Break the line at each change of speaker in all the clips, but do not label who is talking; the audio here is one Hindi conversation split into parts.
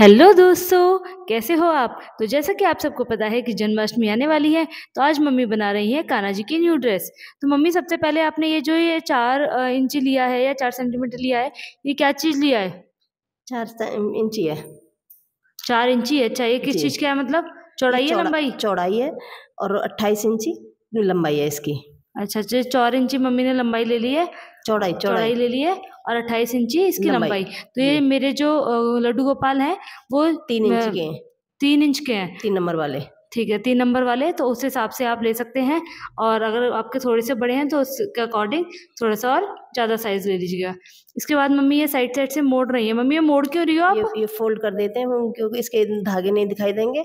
हेलो दोस्तों कैसे हो आप तो जैसा कि आप सबको पता है कि जन्माष्टमी आने वाली है तो आज मम्मी बना रही है कान्हा जी की न्यू ड्रेस तो मम्मी सबसे पहले आपने ये जो ये चार इंची लिया है या चार सेंटीमीटर लिया है ये क्या चीज़ लिया है चार इंची है चार इंची है अच्छा ये किस चीज़ का है मतलब चौड़ाई है लंबाई चौड़ाई है और अट्ठाईस इंची लंबाई है इसकी अच्छा चार अच्छा, इंची मम्मी ने लंबाई ले ली है तो चौड़ाई चौड़ाई ले ली है और अट्ठाईस इंची इसकी लंबाई तो ये मेरे जो लड्डू गोपाल है वो तीन इंच के हैं तीन इंच के हैं तीन नंबर वाले ठीक है तीन नंबर वाले तो उस हिसाब से आप ले सकते हैं और अगर आपके थोड़े से बड़े हैं तो उसके अकॉर्डिंग थोड़ा सा और ज़्यादा साइज़ ले लीजिएगा इसके बाद मम्मी ये साइड साइड से मोड़ रही है मम्मी ये मोड़ क्यों रही हो आप ये, ये फोल्ड कर देते हैं क्योंकि इसके धागे नहीं दिखाई देंगे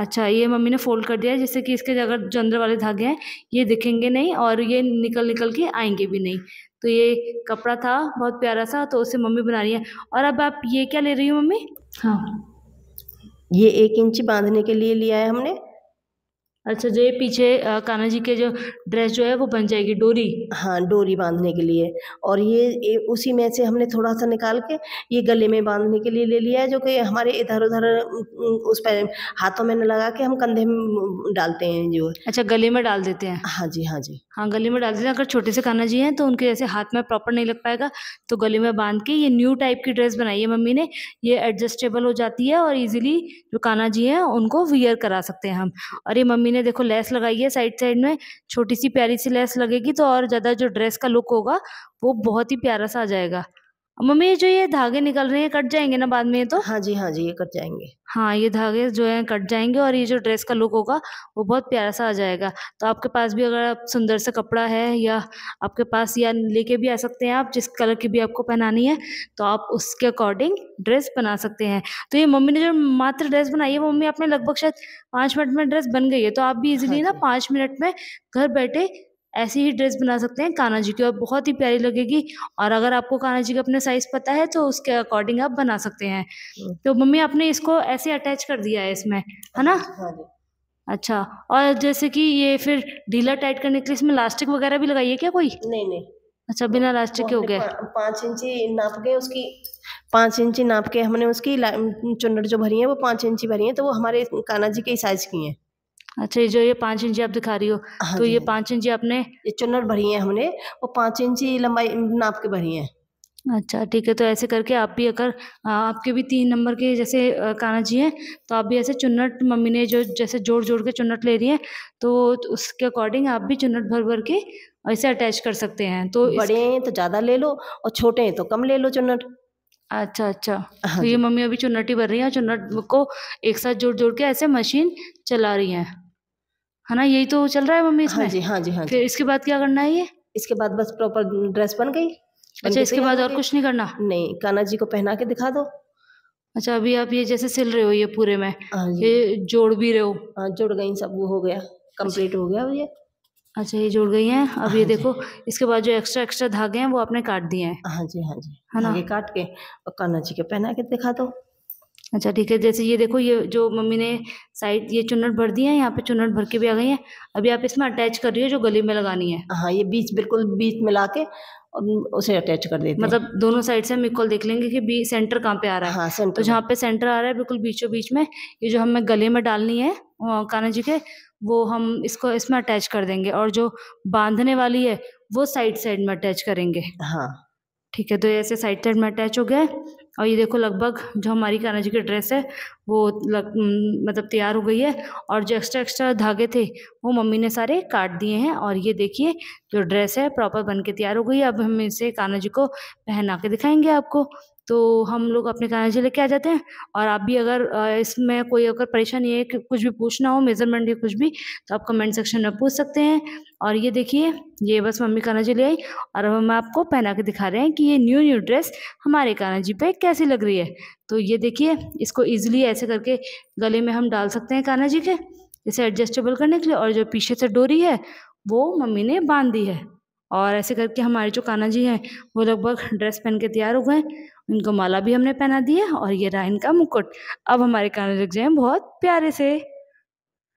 अच्छा ये मम्मी ने फोल्ड कर दिया है जिससे कि इसके अगर जंदर वाले धागे हैं ये दिखेंगे नहीं और ये निकल निकल के आएंगे भी नहीं तो ये कपड़ा था बहुत प्यारा सा तो उसे मम्मी बना रही है और अब आप ये क्या ले रही हो मम्मी
हाँ ये एक इंच बांधने के लिए लिया है हमने अच्छा जो ये पीछे कान्हा जी के जो ड्रेस जो है वो बन जाएगी डोरी हाँ डोरी बांधने के लिए और ये, ये उसी में से हमने थोड़ा सा निकाल के ये गले में बांधने के लिए ले लिया है जो कि हमारे इधर उधर उस पर हाथों में न लगा के हम कंधे में डालते हैं जो अच्छा गले में डाल देते हैं हाँ जी हाँ जी
हाँ गले में डाल देना अगर छोटे से कान्हा जी हैं तो उनके जैसे हाथ में प्रॉपर नहीं लग पाएगा तो गले में बांध के ये न्यू टाइप की ड्रेस बनाई है मम्मी ने ये एडजस्टेबल हो जाती है और इजीली जो कान्हा जी हैं उनको वियर करा सकते हैं हम और ये मम्मी ने देखो लेस लगाई है साइड साइड में छोटी सी प्यारी सी लेस लगेगी तो और ज़्यादा जो ड्रेस का लुक होगा वो बहुत ही प्यारा सा आ जाएगा मम्मी जो ये धागे निकल रहे हैं कट जाएंगे ना बाद में ये तो हाँ जी हाँ जी ये कट जाएंगे हाँ ये धागे जो है कट जाएंगे और ये जो ड्रेस का लुक होगा वो बहुत प्यारा सा आ जाएगा तो आपके पास भी अगर आप सुंदर सा कपड़ा है या आपके पास या लेके भी आ सकते हैं आप जिस कलर की भी आपको पहनानी है तो आप उसके अकॉर्डिंग ड्रेस बना सकते हैं तो ये मम्मी ने जो मात्र ड्रेस बनाई है वो मम्मी आपने लगभग शायद पाँच मिनट में ड्रेस बन गई है तो आप भी इजिली हाँ ना पाँच मिनट में घर बैठे ऐसी ही ड्रेस बना सकते हैं कान्हा जी की और बहुत ही प्यारी लगेगी और अगर आपको कान्हा जी का अपना साइज़ पता है तो उसके अकॉर्डिंग आप बना सकते हैं हम्म। तो मम्मी आपने इसको ऐसे अटैच कर दिया है इसमें है ना हाँ अच्छा और जैसे कि ये फिर ढीला टाइट करने के लिए इसमें लास्टिक वगैरह भी लगाइए क्या कोई नहीं नहीं
अच्छा बिना लास्टिक के हो गया पाँच इंची नाप गए उसकी पाँच इंची नाप के हमने उसकी चुनर जो भरी है वो पाँच इंची भरी है तो वो हमारे कान्हा जी के साइज की है अच्छा ये जो ये पाँच इंची आप दिखा रही हो हाँ तो ये पाँच इंची आपने ये चुनर भरी है हमने वो पाँच इंची लंबाई
नाप के भरी है अच्छा ठीक है तो ऐसे करके आप भी अगर आपके भी तीन नंबर के जैसे काना जी हैं तो आप भी ऐसे चुन्नट मम्मी ने जो जैसे जोड़ जोड़ के चुन्नट ले रही है तो उसके अकॉर्डिंग आप भी चुन्नट भर भर के ऐसे अटैच कर सकते हैं तो बड़े हैं तो ज़्यादा ले लो और छोटे हैं तो कम ले लो चुन्नट अच्छा अच्छा हाँ तो ये मम्मी अभी जो नटी भर रही है जो नट को एक साथ जोड़ जोड़ के ऐसे मशीन चला रही है
है ना यही तो चल रहा है मम्मी हाँ इसमें हाँ जी हाँ जी हाँ फिर इसके बाद क्या करना है ये इसके बाद बस प्रॉपर ड्रेस बन गई अच्छा इसके बाद और कुछ नहीं करना नहीं काना जी को पहना के दिखा दो अच्छा अभी आप ये जैसे सिल रहे हो ये पूरे में हाँ ये जोड़ भी रहे हो हाँ जोड़ गई सब वो हो गया
कंप्लीट अच्छा। हो गया ये अच्छा ये जुड़ गई हैं अब हाँ ये देखो इसके बाद जो एक्स्ट्रा एक्स्ट्रा धागे हैं वो आपने काट दिए हैं हाँ जी हाँ जी है ना ये काट के और कान्हा जी के पहना के दिखा दो अच्छा ठीक है जैसे ये देखो ये जो मम्मी ने साइड ये चुनट भर दिया है यहाँ पे चुनट भर के भी आ गई है अभी आप इसमें अटैच कर रही हो जो गली में लगानी है हाँ ये बीच बिल्कुल बीच में ला के
उसे अटैच कर देते मतलब
दोनों साइड से हम इक्वल देख लेंगे कि बी सेंटर कहाँ पे आ रहा है हाँ, सेंटर तो जहाँ पे सेंटर आ रहा है बिल्कुल बीचों बीच में ये जो हमें गले में डालनी है काना जी के वो हम इसको इसमें अटैच कर देंगे और जो बांधने वाली है वो साइड साइड में अटैच करेंगे हाँ ठीक है तो ऐसे साइड साइड में अटैच हो गया और ये देखो लगभग जो हमारी कान्हा जी की ड्रेस है वो लग मतलब तैयार हो गई है और जो एक्स्ट्रा एक्स्ट्रा धागे थे वो मम्मी ने सारे काट दिए हैं और ये देखिए जो ड्रेस है प्रॉपर बन के तैयार हो गई है अब हम इसे कान्हा जी को पहना के दिखाएंगे आपको तो हम लोग अपने कान्हा लेके आ जाते हैं और आप भी अगर इसमें कोई अगर परेशानी है कि कुछ भी पूछना हो मेज़रमेंट या कुछ भी तो आप कमेंट सेक्शन में पूछ सकते हैं और ये देखिए ये बस मम्मी काना जी ले आई और अब हम आपको पहना के दिखा रहे हैं कि ये न्यू न्यू ड्रेस हमारे काना जी पे कैसी लग रही है तो ये देखिए इसको ईजिली ऐसे करके गले में हम डाल सकते हैं काना जी के इसे एडजस्टेबल करने के लिए और जो पीछे से डोरी है वो मम्मी ने बांध दी है और ऐसे करके हमारे जो कान्हा जी हैं वो लगभग ड्रेस पहन के तैयार हो गए उनको माला भी हमने पहना दी है और ये रहा इनका मुकुट अब हमारे कान्हा जो हैं बहुत प्यारे से